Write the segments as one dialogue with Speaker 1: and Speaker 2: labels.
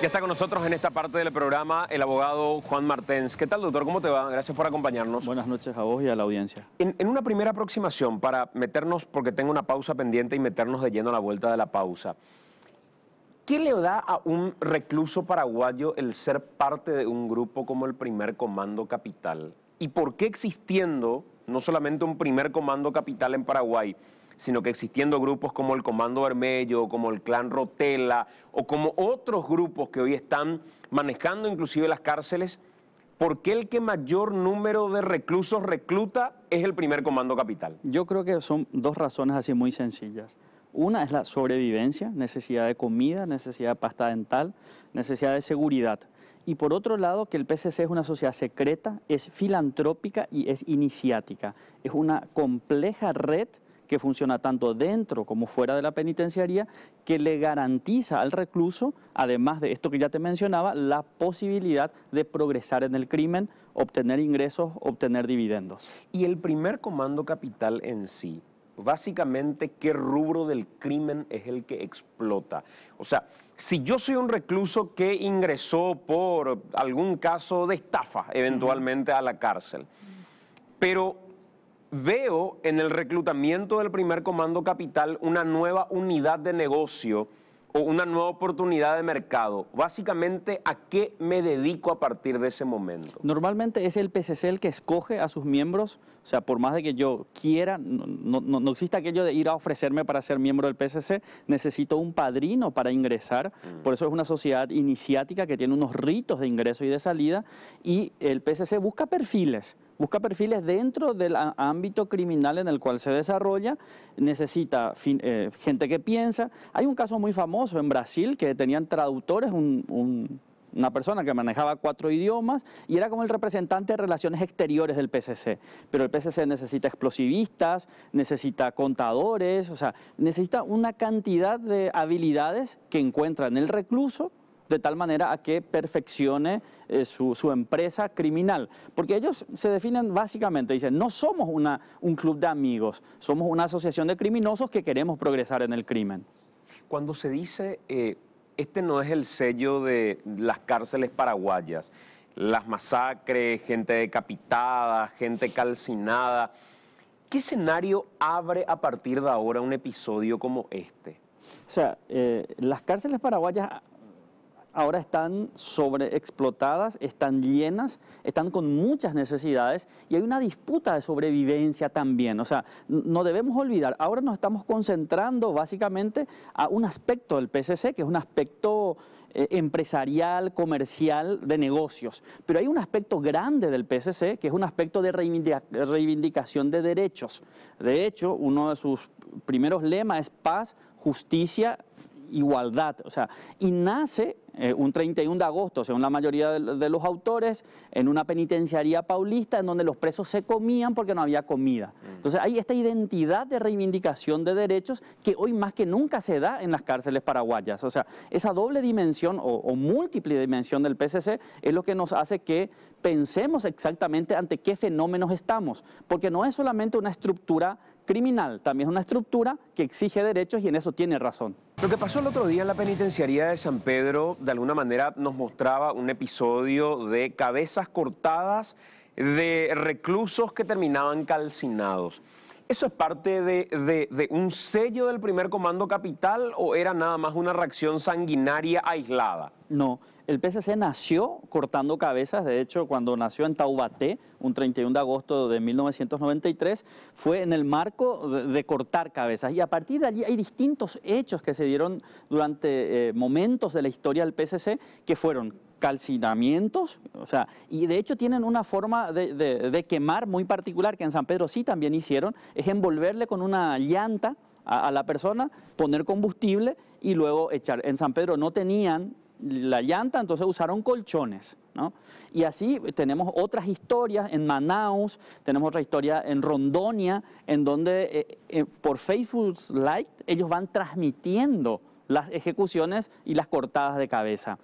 Speaker 1: Ya está con nosotros en esta parte del programa el abogado Juan Martens. ¿Qué tal, doctor? ¿Cómo te va? Gracias por acompañarnos. Buenas noches a vos y a la audiencia. En, una primera aproximación, para meternos, porque tengo una pausa pendiente y meternos de lleno a la vuelta de la pausa, ¿qué le da a un recluso paraguayo el ser parte de un grupo como el primer comando capital? ¿Y por qué existiendo no solamente un primer comando capital en Paraguay, sino que existiendo grupos como el Comando Vermello, como el Clan Rotela o como otros grupos que hoy están manejando inclusive las cárceles, ¿por qué el que mayor número de reclusos recluta es el primer comando capital?
Speaker 2: Yo creo que son dos razones así muy sencillas. Una es la sobrevivencia, necesidad de comida, necesidad de pasta dental, necesidad de seguridad. Y por otro lado, que el PCC es una sociedad secreta, es filantrópica y es iniciática. Es una compleja red que funciona tanto dentro como fuera de la penitenciaría, que le garantiza al recluso, además de esto que ya te mencionaba, la posibilidad de progresar en el crimen, obtener ingresos, obtener dividendos.
Speaker 1: Y el primer comando capital en sí, básicamente qué rubro del crimen es el que explota. O sea, si yo soy un recluso que ingresó por algún caso de estafa eventualmente a la cárcel, pero veo en el reclutamiento del primer comando capital una nueva unidad de negocio o una nueva oportunidad de mercado.
Speaker 2: Básicamente, ¿a qué me dedico a partir de ese momento? Normalmente es el PCC el que escoge a sus miembros, o sea, por más de que yo quiera, no, no, no existe aquello de ir a ofrecerme para ser miembro del PCC, necesito un padrino para ingresar, mm. por eso es una sociedad iniciática que tiene unos ritos de ingreso y de salida, y el PCC busca perfiles busca perfiles dentro del ámbito criminal en el cual se desarrolla, necesita eh, gente que piensa. Hay un caso muy famoso en Brasil que tenían traductores, una persona que manejaba cuatro idiomas y era como el representante de relaciones exteriores del PCC. Pero el PCC necesita explosivistas, necesita contadores, o sea, necesita una cantidad de habilidades que encuentra en el recluso de tal manera a que perfeccione eh, su, empresa criminal. Porque ellos se definen básicamente, dicen, no somos una, un club de amigos, somos una asociación de criminosos que queremos progresar en el crimen.
Speaker 1: Cuando se dice, eh, este no es el sello de las cárceles paraguayas, las masacres, gente decapitada, gente calcinada, ¿qué escenario abre a partir de
Speaker 2: ahora un episodio como este? O sea, eh, las cárceles paraguayas ahora están sobreexplotadas, están llenas, están con muchas necesidades y hay una disputa de sobrevivencia también. O sea, no debemos olvidar, ahora nos estamos concentrando básicamente a un aspecto del PCC, que es un aspecto eh, empresarial, comercial, de negocios. Pero hay un aspecto grande del PSC, que es un aspecto de reivindicación de derechos. De hecho, uno de sus primeros lemas es paz, justicia, igualdad. O sea, y nace eh, un 31 de agosto, según la mayoría de, los autores, en una penitenciaría paulista en donde los presos se comían porque no había comida. Mm. Entonces hay esta identidad de reivindicación de derechos que hoy más que nunca se da en las cárceles paraguayas. O sea, esa doble dimensión o, múltiple dimensión del PCC es lo que nos hace que pensemos exactamente ante qué fenómenos estamos, porque no es solamente una estructura criminal, también es una estructura que exige derechos y en eso tiene razón.
Speaker 1: Lo que pasó el otro día en la penitenciaría de San Pedro de alguna manera nos mostraba un episodio de cabezas cortadas de reclusos que terminaban calcinados. ¿Eso es parte de, un sello del primer comando capital o era nada más una reacción sanguinaria aislada?
Speaker 2: No, el PCC nació cortando cabezas, de hecho cuando nació en Taubaté, un 31 de agosto de 1993, fue en el marco de, cortar cabezas y a partir de allí hay distintos hechos que se dieron durante eh, momentos de la historia del PCC que fueron calcinamientos, o sea, y de hecho tienen una forma de, quemar muy particular que en San Pedro sí también hicieron, es envolverle con una llanta a, la persona, poner combustible y luego echar. En San Pedro no tenían la llanta, entonces usaron colchones, ¿no? Y así tenemos otras historias en Manaus, tenemos otra historia en Rondonia, en donde eh, eh, por Facebook Live ellos van transmitiendo las ejecuciones y las cortadas de cabeza.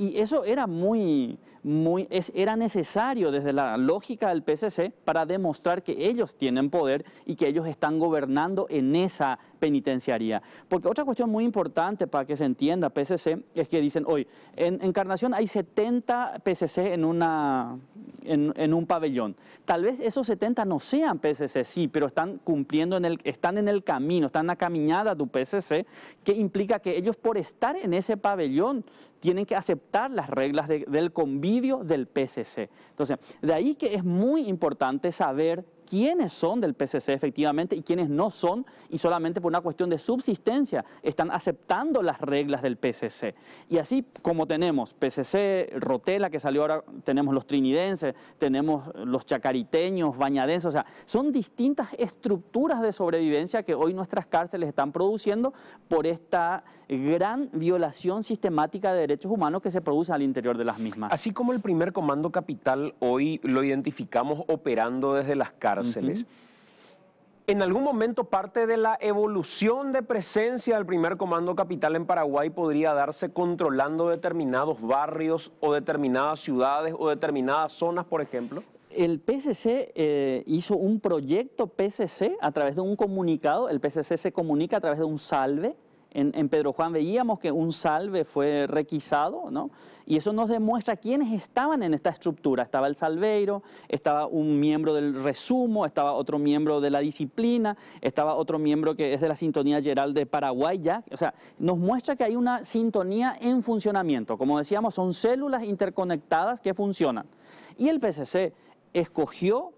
Speaker 2: Y eso era muy, muy, era necesario desde la lógica del PCC para demostrar que ellos tienen poder y que ellos están gobernando en esa penitenciaría. Porque otra cuestión muy importante para que se entienda PCC es que dicen hoy, en Encarnación hay 70 PCC en, una, en, un pabellón. Tal vez esos 70 no sean PCC, sí, pero están cumpliendo, en el, están en el camino, están en la caminada de PCC, que implica que ellos por estar en ese pabellón tienen que aceptar las reglas del convivio del PCC. Entonces, de ahí que es muy importante saber quiénes son del PCC efectivamente y quiénes no son, y solamente por una cuestión de subsistencia están aceptando las reglas del PCC. Y así como tenemos PCC, Rotela, que salió ahora, tenemos los trinidenses, tenemos los chacariteños, bañadenses, o sea, son distintas estructuras de sobrevivencia que hoy nuestras cárceles están produciendo por esta gran violación sistemática de derechos humanos que se produce al interior de las mismas. Así como el primer comando capital hoy lo identificamos
Speaker 1: operando desde las cárceles. En algún momento parte de la evolución de presencia del primer comando capital en Paraguay podría darse controlando determinados barrios o determinadas ciudades o determinadas zonas, por ejemplo.
Speaker 2: El PCC eh, hizo un proyecto PCC a través de un comunicado, el PCC se comunica a través de un salve, en, Pedro Juan veíamos que un salve fue requisado, ¿no? Y eso nos demuestra quiénes estaban en esta estructura. Estaba el salveiro, estaba un miembro del resumo, estaba otro miembro de la disciplina, estaba otro miembro que es de la Sintonía Geral de Paraguay O sea, nos muestra que hay una sintonía en funcionamiento. Como decíamos, son células interconectadas que funcionan. Y el PCC escogió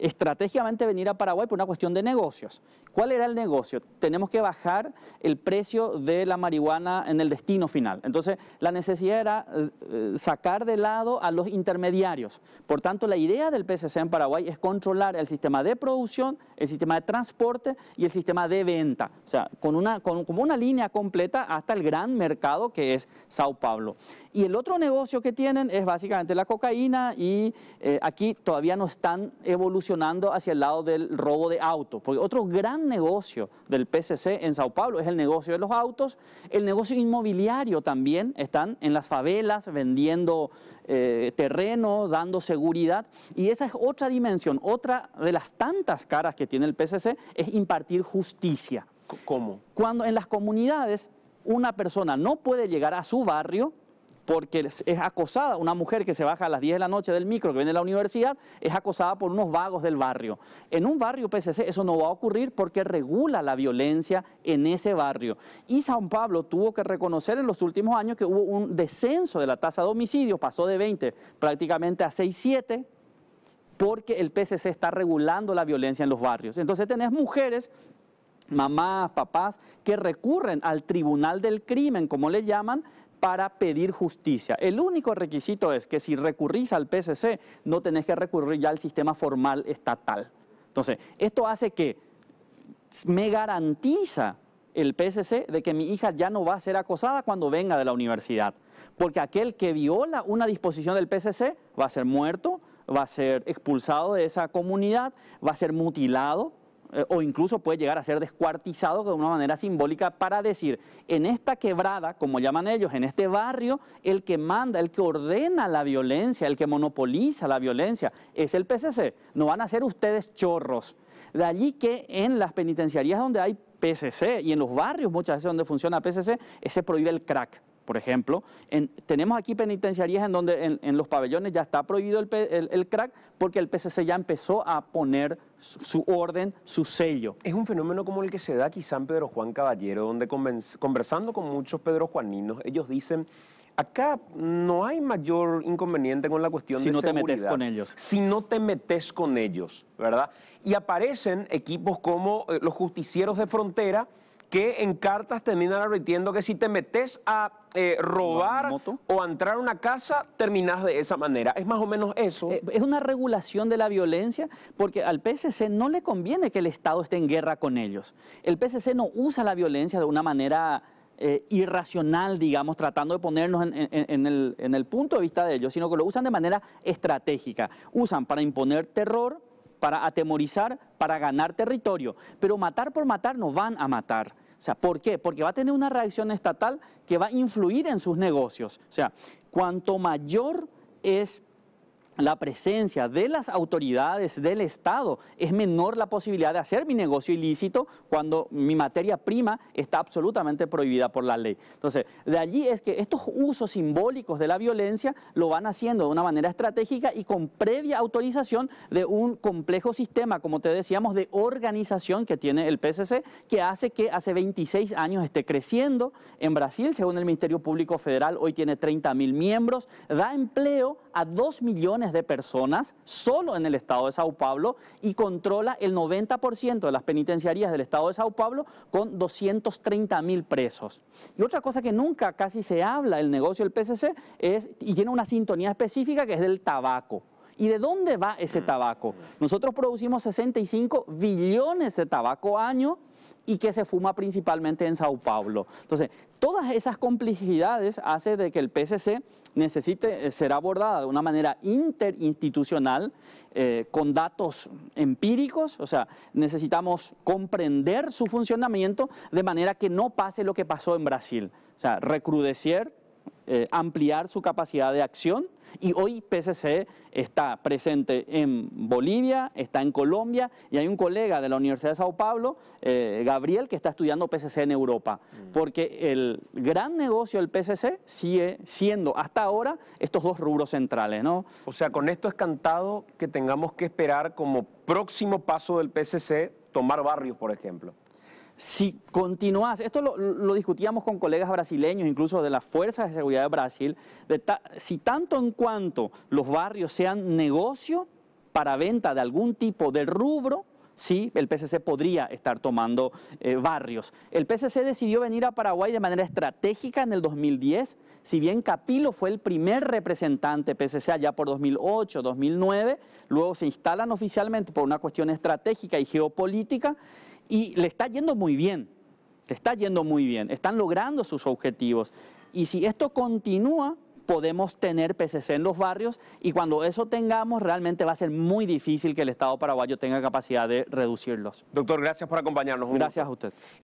Speaker 2: estratégicamente venir a Paraguay por una cuestión de negocios. ¿Cuál era el negocio? Tenemos que bajar el precio de la marihuana en el destino final. Entonces, la necesidad era eh, sacar de lado a los intermediarios. Por tanto, la idea del PCC en Paraguay es controlar el sistema de producción, el sistema de transporte y el sistema de venta. O sea, con una, como una línea completa hasta el gran mercado que es Sao Paulo. Y el otro negocio que tienen es básicamente la cocaína y eh, aquí todavía no están evolucionando hacia el lado del robo de autos, porque otro gran negocio del PCC en Sao Paulo es el negocio de los autos, el negocio inmobiliario también, están en las favelas vendiendo eh, terreno, dando seguridad, y esa es otra dimensión, otra de las tantas caras que tiene el PCC es impartir justicia. ¿Cómo? Cuando en las comunidades una persona no puede llegar a su barrio, porque es acosada, una mujer que se baja a las 10 de la noche del micro que viene de la universidad, es acosada por unos vagos del barrio. En un barrio PCC eso no va a ocurrir porque regula la violencia en ese barrio. Y San Pablo tuvo que reconocer en los últimos años que hubo un descenso de la tasa de homicidios, pasó de 20 prácticamente a 6, 7, porque el PCC está regulando la violencia en los barrios. Entonces tenés mujeres mamás, papás, que recurren al tribunal del crimen, como le llaman, para pedir justicia. El único requisito es que si recurrís al PCC, no tenés que recurrir ya al sistema formal estatal. Entonces, esto hace que me garantiza el PSC de que mi hija ya no va a ser acosada cuando venga de la universidad. Porque aquel que viola una disposición del PCC va a ser muerto, va a ser expulsado de esa comunidad, va a ser mutilado, eh, o incluso puede llegar a ser descuartizado de una manera simbólica para decir, en esta quebrada, como llaman ellos, en este barrio, el que manda, el que ordena la violencia, el que monopoliza la violencia, es el PCC. No van a ser ustedes chorros. De allí que en las penitenciarías donde hay PCC y en los barrios muchas veces donde funciona PCC, se prohíbe el crack por ejemplo. tenemos aquí penitenciarías en donde en, los pabellones ya está prohibido el, crack porque el PCC ya empezó a poner su orden, su sello. Es un fenómeno como el que se da quizá
Speaker 1: en Pedro Juan Caballero, donde conversando con muchos Pedro Juaninos, ellos dicen, acá no hay mayor inconveniente con la cuestión de seguridad. Si no te metes con ellos. Si no te metes con ellos, ¿verdad? Y aparecen equipos como eh, los justicieros de frontera, que en cartas terminan advirtiendo que si te metes a eh, robar
Speaker 2: o a entrar a una casa, terminás de esa manera. Es más o menos eso. Eh, es una regulación de la violencia porque al PCC no le conviene que el Estado esté en guerra con ellos. El PCC no usa la violencia de una manera... Eh, irracional, digamos, tratando de ponernos el, en el punto de vista de ellos, sino que lo usan de manera estratégica. Usan para imponer terror, para atemorizar, para ganar territorio. Pero matar por matar no van a matar. O sea, ¿por qué? Porque va a tener una reacción estatal que va a influir en sus negocios. O sea, cuanto mayor es la presencia de las autoridades del Estado, es menor la posibilidad de hacer mi negocio ilícito cuando mi materia prima está absolutamente prohibida por la ley. Entonces, de allí es que estos usos simbólicos de la violencia lo van haciendo de una manera estratégica y con previa autorización de un complejo sistema, como te decíamos, de organización que tiene el PSC, que hace que hace 26 años esté creciendo. En Brasil, según el Ministerio Público Federal, hoy tiene 30 mil miembros, da empleo a 2 millones de personas solo en el estado de Sao Paulo y controla el 90% de las penitenciarías del estado de Sao Paulo con 230 mil presos. Y otra cosa que nunca casi se habla el negocio del PCC es, y tiene una sintonía específica que es del tabaco. ¿Y de dónde va ese mm. tabaco? Nosotros producimos 65 billones de tabaco año y que se fuma principalmente en Sao Paulo. Entonces, todas esas complejidades hacen de que el PCC necesite eh, ser abordada de una manera interinstitucional eh, con datos empíricos, o sea, necesitamos comprender su funcionamiento de manera que no pase lo que pasó en Brasil, o sea, recrudecer, eh, ampliar su capacidad de acción y hoy PCC está presente en Bolivia, está en Colombia y hay un colega de la Universidad de Sao Paulo, eh, Gabriel, que está estudiando PCC en Europa. Mm. Porque el gran negocio del PCC sigue siendo hasta ahora estos dos rubros centrales. ¿no? O sea, con esto es cantado que tengamos que esperar como próximo paso del PCC tomar barrios, por ejemplo si continuás, esto lo, discutíamos con colegas brasileños, incluso de las Fuerzas de Seguridad de Brasil, si tanto en cuanto los barrios sean negocio para venta de algún tipo de rubro, sí, el PCC podría estar tomando eh, barrios. El PCC decidió venir a Paraguay de manera estratégica en el 2010, si bien Capilo fue el primer representante PCC allá por 2008, 2009, luego se instalan oficialmente por una cuestión estratégica y geopolítica, y le está yendo muy bien, le está yendo muy bien, están logrando sus objetivos. Y si esto continúa, podemos tener PCC en los barrios y cuando eso tengamos realmente va a ser muy difícil que el Estado paraguayo tenga capacidad de reducirlos. Doctor, gracias por acompañarnos. gracias a usted.